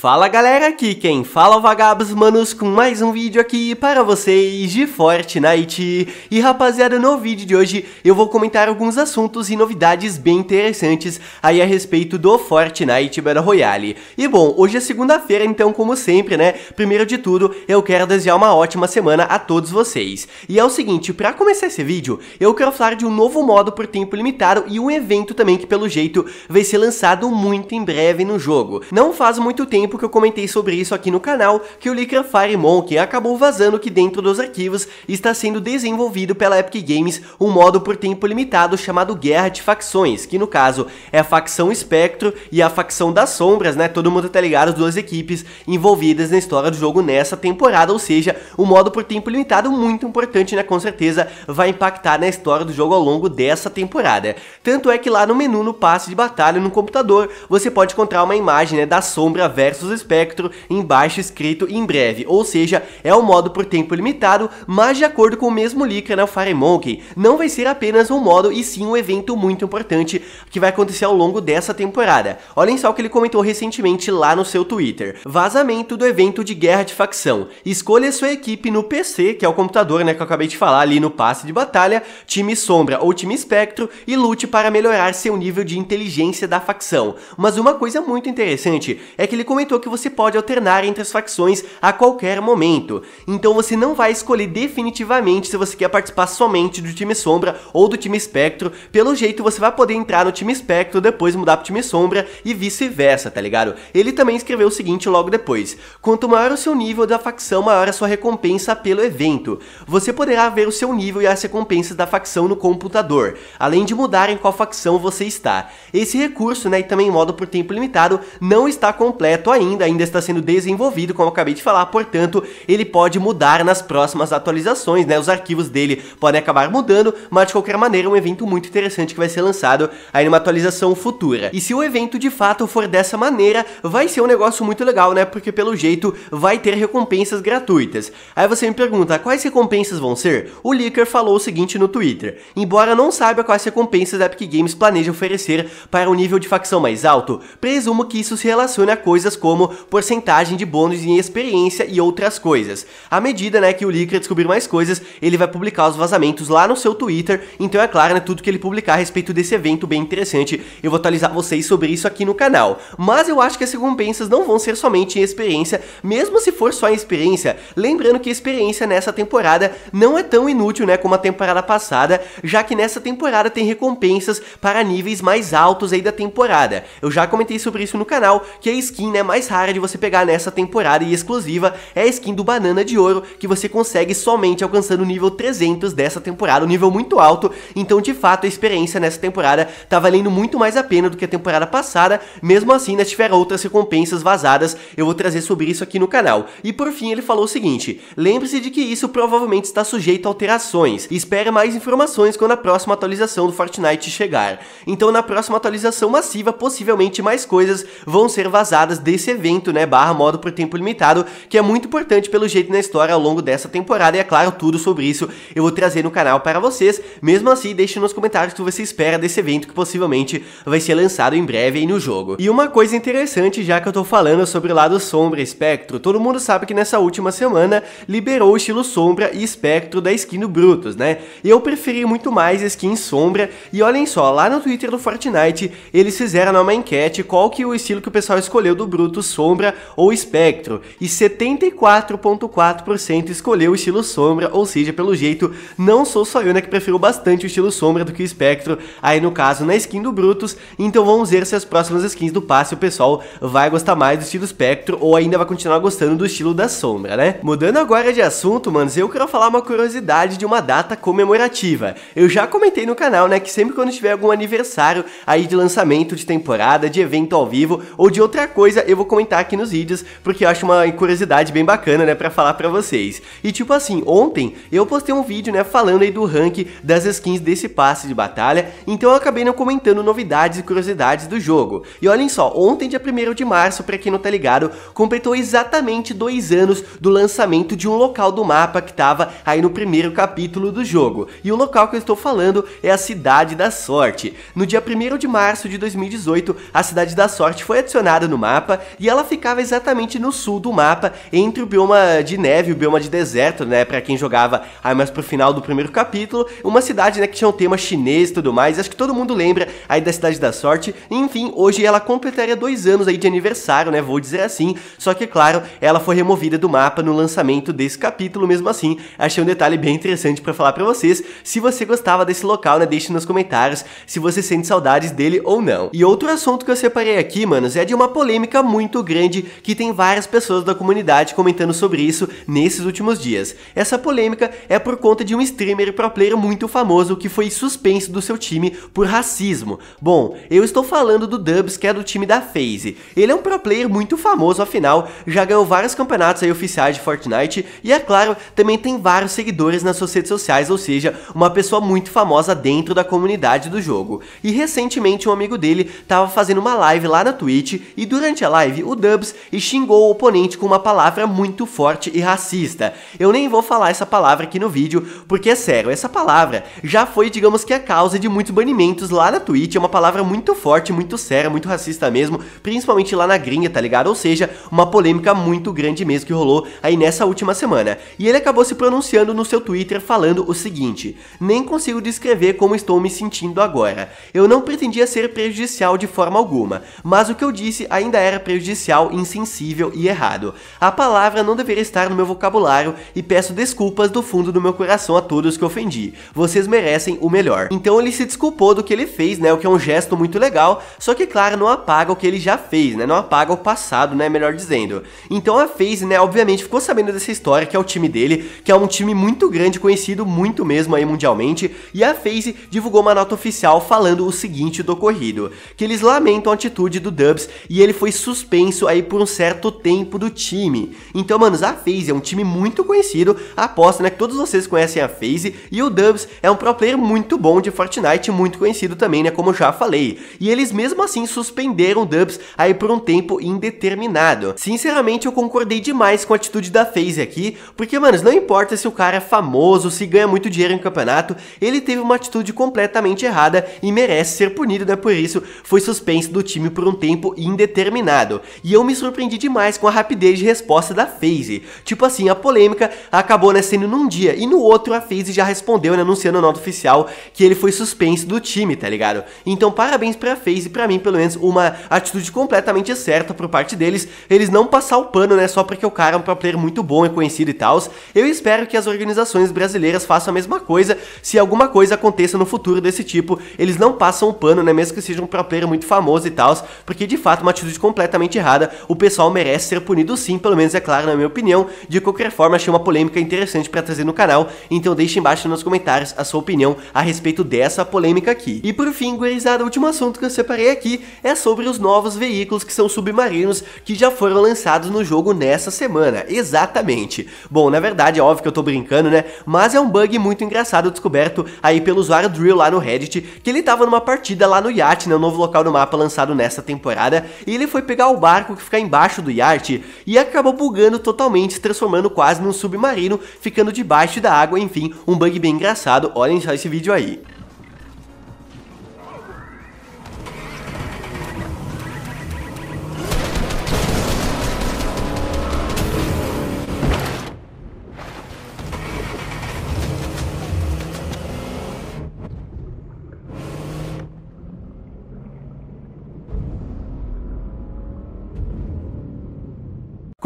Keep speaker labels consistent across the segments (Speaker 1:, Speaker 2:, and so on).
Speaker 1: Fala galera, aqui quem fala é o Vagabos Manos com mais um vídeo aqui para vocês de Fortnite. E rapaziada, no vídeo de hoje eu vou comentar alguns assuntos e novidades bem interessantes aí a respeito do Fortnite Battle Royale. E bom, hoje é segunda-feira, então como sempre, né, primeiro de tudo eu quero desejar uma ótima semana a todos vocês. E é o seguinte, para começar esse vídeo, eu quero falar de um novo modo por tempo limitado e um evento também que pelo jeito vai ser lançado muito em breve no jogo. Não faz muito tempo tempo que eu comentei sobre isso aqui no canal, que o Lycra Fire Monkey acabou vazando que dentro dos arquivos está sendo desenvolvido pela Epic Games um modo por tempo limitado chamado Guerra de Facções, que no caso é a facção Espectro e a facção das Sombras, né? Todo mundo tá ligado, as duas equipes envolvidas na história do jogo nessa temporada, ou seja, um modo por tempo limitado muito importante, né? Com certeza vai impactar na história do jogo ao longo dessa temporada. Tanto é que lá no menu, no passe de batalha no computador, você pode encontrar uma imagem né, da Sombra versus versus espectro, embaixo escrito em breve, ou seja, é um modo por tempo limitado, mas de acordo com o mesmo Lycra na né, Fire Monkey, não vai ser apenas um modo e sim um evento muito importante que vai acontecer ao longo dessa temporada. Olhem só o que ele comentou recentemente lá no seu Twitter. Vazamento do evento de guerra de facção. Escolha sua equipe no PC, que é o computador né, que eu acabei de falar ali no passe de batalha, time sombra ou time espectro e lute para melhorar seu nível de inteligência da facção. Mas uma coisa muito interessante é que ele comentou comentou que você pode alternar entre as facções a qualquer momento. Então você não vai escolher definitivamente se você quer participar somente do time Sombra ou do time Espectro. Pelo jeito você vai poder entrar no time Espectro, depois mudar pro time Sombra e vice-versa, tá ligado? Ele também escreveu o seguinte logo depois. Quanto maior o seu nível da facção, maior a sua recompensa pelo evento. Você poderá ver o seu nível e as recompensas da facção no computador, além de mudar em qual facção você está. Esse recurso, né, e também modo por tempo limitado, não está completo ainda ainda, ainda está sendo desenvolvido, como eu acabei de falar, portanto, ele pode mudar nas próximas atualizações, né? Os arquivos dele podem acabar mudando, mas de qualquer maneira é um evento muito interessante que vai ser lançado aí numa atualização futura. E se o evento de fato for dessa maneira, vai ser um negócio muito legal, né? Porque pelo jeito vai ter recompensas gratuitas. Aí você me pergunta, quais recompensas vão ser? O Licker falou o seguinte no Twitter: embora não saiba quais recompensas a Epic Games planeja oferecer para um nível de facção mais alto, presumo que isso se relacione a coisas como como porcentagem de bônus em experiência e outras coisas. À medida né, que o Licra descobrir mais coisas, ele vai publicar os vazamentos lá no seu Twitter, então é claro, né, tudo que ele publicar a respeito desse evento bem interessante, eu vou atualizar vocês sobre isso aqui no canal. Mas eu acho que as recompensas não vão ser somente em experiência, mesmo se for só em experiência, lembrando que experiência nessa temporada não é tão inútil né, como a temporada passada, já que nessa temporada tem recompensas para níveis mais altos aí da temporada. Eu já comentei sobre isso no canal, que a skin né, mais mais rara de você pegar nessa temporada e exclusiva é a skin do Banana de Ouro, que você consegue somente alcançando o nível 300 dessa temporada, um nível muito alto, então de fato a experiência nessa temporada tá valendo muito mais a pena do que a temporada passada, mesmo assim ainda né, tiver outras recompensas vazadas, eu vou trazer sobre isso aqui no canal. E por fim ele falou o seguinte, lembre-se de que isso provavelmente está sujeito a alterações, espere mais informações quando a próxima atualização do Fortnite chegar. Então na próxima atualização massiva, possivelmente mais coisas vão ser vazadas desse evento, né, barra modo por tempo limitado, que é muito importante pelo jeito na história ao longo dessa temporada, e é claro, tudo sobre isso eu vou trazer no canal para vocês, mesmo assim, deixe nos comentários o que você espera desse evento que possivelmente vai ser lançado em breve aí no jogo. E uma coisa interessante, já que eu tô falando sobre o lado sombra e espectro, todo mundo sabe que nessa última semana liberou o estilo sombra e espectro da skin do Brutus, né? Eu preferi muito mais a skin sombra, e olhem só, lá no Twitter do Fortnite, eles fizeram uma enquete qual que é o estilo que o pessoal escolheu do Brutus produto sombra ou espectro, e 74,4% escolheu o estilo sombra, ou seja, pelo jeito, não sou só eu né, que prefiro bastante o estilo sombra do que o espectro, aí no caso na skin do Brutus, então vamos ver se as próximas skins do passe o pessoal vai gostar mais do estilo espectro ou ainda vai continuar gostando do estilo da sombra, né? Mudando agora de assunto, manos, eu quero falar uma curiosidade de uma data comemorativa. Eu já comentei no canal, né, que sempre quando tiver algum aniversário aí de lançamento de temporada, de evento ao vivo ou de outra coisa, eu vou comentar aqui nos vídeos, porque eu acho uma curiosidade bem bacana, né, pra falar pra vocês. E tipo assim, ontem eu postei um vídeo, né, falando aí do rank das skins desse passe de batalha, então eu acabei não comentando novidades e curiosidades do jogo. E olhem só, ontem dia 1 de março, pra quem não tá ligado, completou exatamente dois anos do lançamento de um local do mapa que tava aí no primeiro capítulo do jogo. E o local que eu estou falando é a Cidade da Sorte. No dia 1 de março de 2018, a Cidade da Sorte foi adicionada no mapa e ela ficava exatamente no sul do mapa, entre o bioma de neve e o bioma de deserto, né? Pra quem jogava aí mais pro final do primeiro capítulo, uma cidade, né, que tinha um tema chinês e tudo mais, acho que todo mundo lembra aí da Cidade da Sorte, enfim, hoje ela completaria dois anos aí de aniversário, né, vou dizer assim, só que claro, ela foi removida do mapa no lançamento desse capítulo, mesmo assim, achei um detalhe bem interessante para falar para vocês, se você gostava desse local, né, deixe nos comentários se você sente saudades dele ou não. E outro assunto que eu separei aqui, manos, é de uma polêmica muito muito grande que tem várias pessoas da comunidade comentando sobre isso nesses últimos dias. Essa polêmica é por conta de um streamer pro player muito famoso que foi suspenso do seu time por racismo. Bom, eu estou falando do Dubs, que é do time da FaZe. Ele é um pro player muito famoso, afinal, já ganhou vários campeonatos aí oficiais de Fortnite e, é claro, também tem vários seguidores nas suas redes sociais, ou seja, uma pessoa muito famosa dentro da comunidade do jogo. E recentemente um amigo dele estava fazendo uma live lá na Twitch e durante a live live o Dubs e xingou o oponente com uma palavra muito forte e racista. Eu nem vou falar essa palavra aqui no vídeo, porque é sério, essa palavra já foi, digamos que, a causa de muitos banimentos lá na Twitch, é uma palavra muito forte, muito séria, muito racista mesmo, principalmente lá na gringa, tá ligado? Ou seja, uma polêmica muito grande mesmo que rolou aí nessa última semana. E ele acabou se pronunciando no seu Twitter falando o seguinte: Nem consigo descrever como estou me sentindo agora. Eu não pretendia ser prejudicial de forma alguma, mas o que eu disse ainda era prejudicial prejudicial, insensível e errado. A palavra não deveria estar no meu vocabulário e peço desculpas do fundo do meu coração a todos que ofendi. Vocês merecem o melhor. Então ele se desculpou do que ele fez, né? O que é um gesto muito legal, só que claro, não apaga o que ele já fez, né? Não apaga o passado, né? Melhor dizendo. Então a FaZe, né, obviamente ficou sabendo dessa história, que é o time dele, que é um time muito grande, conhecido muito mesmo aí mundialmente, e a FaZe divulgou uma nota oficial falando o seguinte do ocorrido, que eles lamentam a atitude do Dubs e ele foi suspenso suspenso aí por um certo tempo do time. Então, manos, a FaZe é um time muito conhecido, aposto, né, que todos vocês conhecem a FaZe, e o Dubs é um pro player muito bom de Fortnite, muito conhecido também, né, como eu já falei. E eles mesmo assim suspenderam o Dubs aí por um tempo indeterminado. Sinceramente, eu concordei demais com a atitude da FaZe aqui, porque, manos, não importa se o cara é famoso, se ganha muito dinheiro em campeonato, ele teve uma atitude completamente errada e merece ser punido, né, por isso foi suspenso do time por um tempo indeterminado e eu me surpreendi demais com a rapidez de resposta da FaZe. Tipo assim, a polêmica acabou né, sendo num dia, e no outro a FaZe já respondeu né, anunciando a nota oficial que ele foi suspenso do time, tá ligado? Então parabéns pra FaZe, pra mim pelo menos uma atitude completamente certa por parte deles, eles não passar o pano né, só porque o cara é um pro player muito bom e conhecido e tal. Eu espero que as organizações brasileiras façam a mesma coisa, se alguma coisa aconteça no futuro desse tipo, eles não passam o pano, né, mesmo que seja um pro player muito famoso e tal, porque de fato uma atitude completamente completamente errada, o pessoal merece ser punido sim, pelo menos é claro na minha opinião. De qualquer forma, achei uma polêmica interessante para trazer no canal, então deixe embaixo nos comentários a sua opinião a respeito dessa polêmica aqui. E por fim, gurizada, o último assunto que eu separei aqui é sobre os novos veículos que são submarinos que já foram lançados no jogo nessa semana, exatamente. Bom, na verdade, é óbvio que eu tô brincando, né, mas é um bug muito engraçado descoberto aí pelo usuário Drill lá no Reddit, que ele tava numa partida lá no yacht né, O novo local do mapa lançado nessa temporada, e ele foi pegar o barco que fica embaixo do Yacht e acaba bugando totalmente, se transformando quase num submarino, ficando debaixo da água, enfim, um bug bem engraçado, olhem só esse vídeo aí.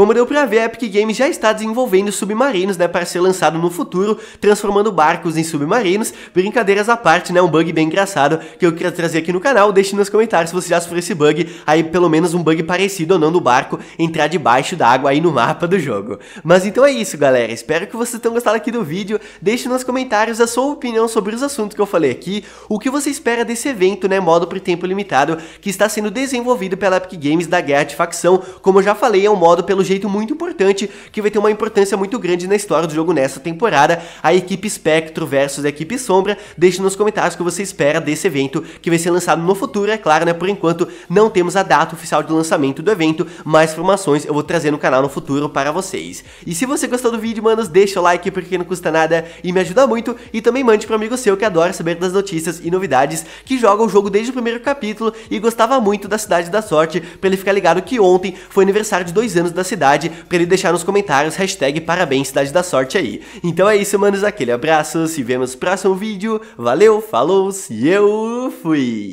Speaker 1: Como deu pra ver, a Epic Games já está desenvolvendo submarinos, né, para ser lançado no futuro, transformando barcos em submarinos. Brincadeiras à parte, né, um bug bem engraçado que eu queria trazer aqui no canal. Deixe nos comentários se você já sofreu esse bug, aí pelo menos um bug parecido ou não do barco entrar debaixo da água aí no mapa do jogo. Mas então é isso, galera. Espero que vocês tenham gostado aqui do vídeo. Deixe nos comentários a sua opinião sobre os assuntos que eu falei aqui, o que você espera desse evento, né, modo por tempo limitado, que está sendo desenvolvido pela Epic Games da Guerra de Facção. Como eu já falei, é um modo pelo jeito muito importante que vai ter uma importância muito grande na história do jogo nessa temporada, a equipe Espectro versus a equipe Sombra. Deixe nos comentários o que você espera desse evento que vai ser lançado no futuro, é claro, né? Por enquanto não temos a data oficial de lançamento do evento, mais informações eu vou trazer no canal no futuro para vocês. E se você gostou do vídeo, manos, deixa o like porque não custa nada e me ajuda muito e também mande para um amigo seu que adora saber das notícias e novidades que joga o jogo desde o primeiro capítulo e gostava muito da Cidade da Sorte, para ele ficar ligado que ontem foi aniversário de dois anos da cidade pra ele deixar nos comentários hashtag parabéns cidade da sorte aí. Então é isso, manos, aquele abraço, se vemos no próximo vídeo, valeu, falou, se eu fui!